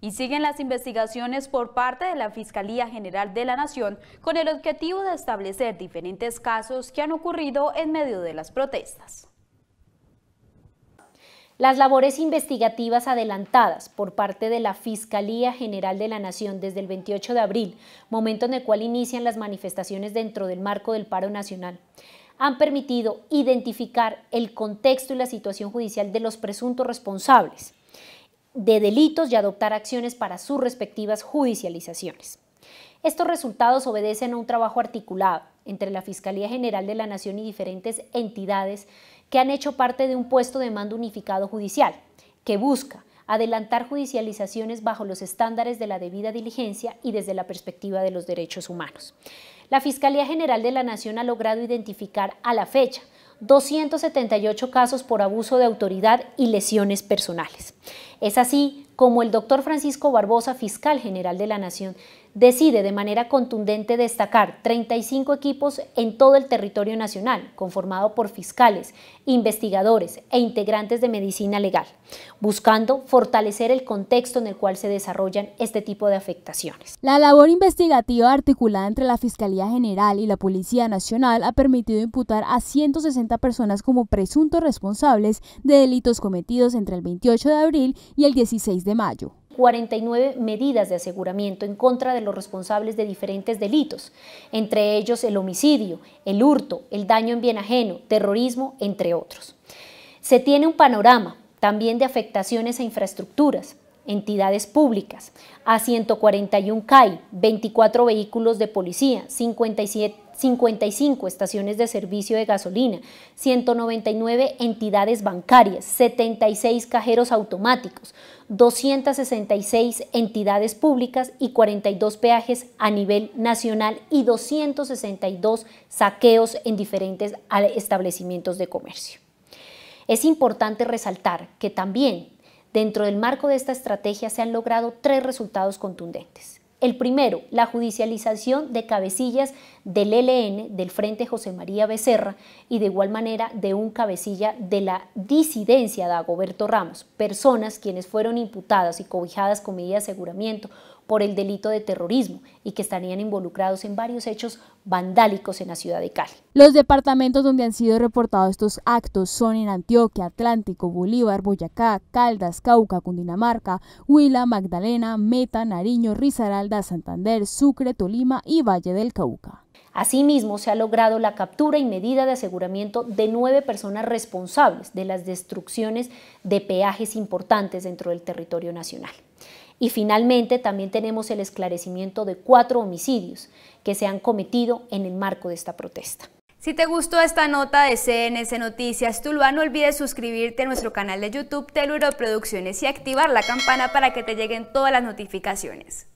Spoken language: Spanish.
y siguen las investigaciones por parte de la Fiscalía General de la Nación con el objetivo de establecer diferentes casos que han ocurrido en medio de las protestas. Las labores investigativas adelantadas por parte de la Fiscalía General de la Nación desde el 28 de abril, momento en el cual inician las manifestaciones dentro del marco del paro nacional, han permitido identificar el contexto y la situación judicial de los presuntos responsables de delitos y adoptar acciones para sus respectivas judicializaciones. Estos resultados obedecen a un trabajo articulado entre la Fiscalía General de la Nación y diferentes entidades que han hecho parte de un puesto de mando unificado judicial, que busca adelantar judicializaciones bajo los estándares de la debida diligencia y desde la perspectiva de los derechos humanos. La Fiscalía General de la Nación ha logrado identificar a la fecha 278 casos por abuso de autoridad y lesiones personales. Es así como el doctor Francisco Barbosa, fiscal general de la Nación, decide de manera contundente destacar 35 equipos en todo el territorio nacional, conformado por fiscales, investigadores e integrantes de medicina legal, buscando fortalecer el contexto en el cual se desarrollan este tipo de afectaciones. La labor investigativa articulada entre la Fiscalía General y la Policía Nacional ha permitido imputar a 160 personas como presuntos responsables de delitos cometidos entre el 28 de abril y el 16 de mayo. 49 medidas de aseguramiento en contra de los responsables de diferentes delitos, entre ellos el homicidio, el hurto, el daño en bien ajeno, terrorismo, entre otros. Se tiene un panorama también de afectaciones a infraestructuras, entidades públicas, a 141 CAI, 24 vehículos de policía, 57 55 estaciones de servicio de gasolina, 199 entidades bancarias, 76 cajeros automáticos, 266 entidades públicas y 42 peajes a nivel nacional y 262 saqueos en diferentes establecimientos de comercio. Es importante resaltar que también dentro del marco de esta estrategia se han logrado tres resultados contundentes. El primero, la judicialización de cabecillas del ELN, del Frente José María Becerra, y de igual manera de un cabecilla de la disidencia de Agoberto Ramos, personas quienes fueron imputadas y cobijadas con medida de aseguramiento por el delito de terrorismo y que estarían involucrados en varios hechos vandálicos en la ciudad de Cali. Los departamentos donde han sido reportados estos actos son en Antioquia, Atlántico, Bolívar, Boyacá, Caldas, Cauca, Cundinamarca, Huila, Magdalena, Meta, Nariño, Risaralda, Santander, Sucre, Tolima y Valle del Cauca. Asimismo, se ha logrado la captura y medida de aseguramiento de nueve personas responsables de las destrucciones de peajes importantes dentro del territorio nacional. Y finalmente también tenemos el esclarecimiento de cuatro homicidios que se han cometido en el marco de esta protesta. Si te gustó esta nota de CNS Noticias Tuluá, no olvides suscribirte a nuestro canal de YouTube Teluro Producciones y activar la campana para que te lleguen todas las notificaciones.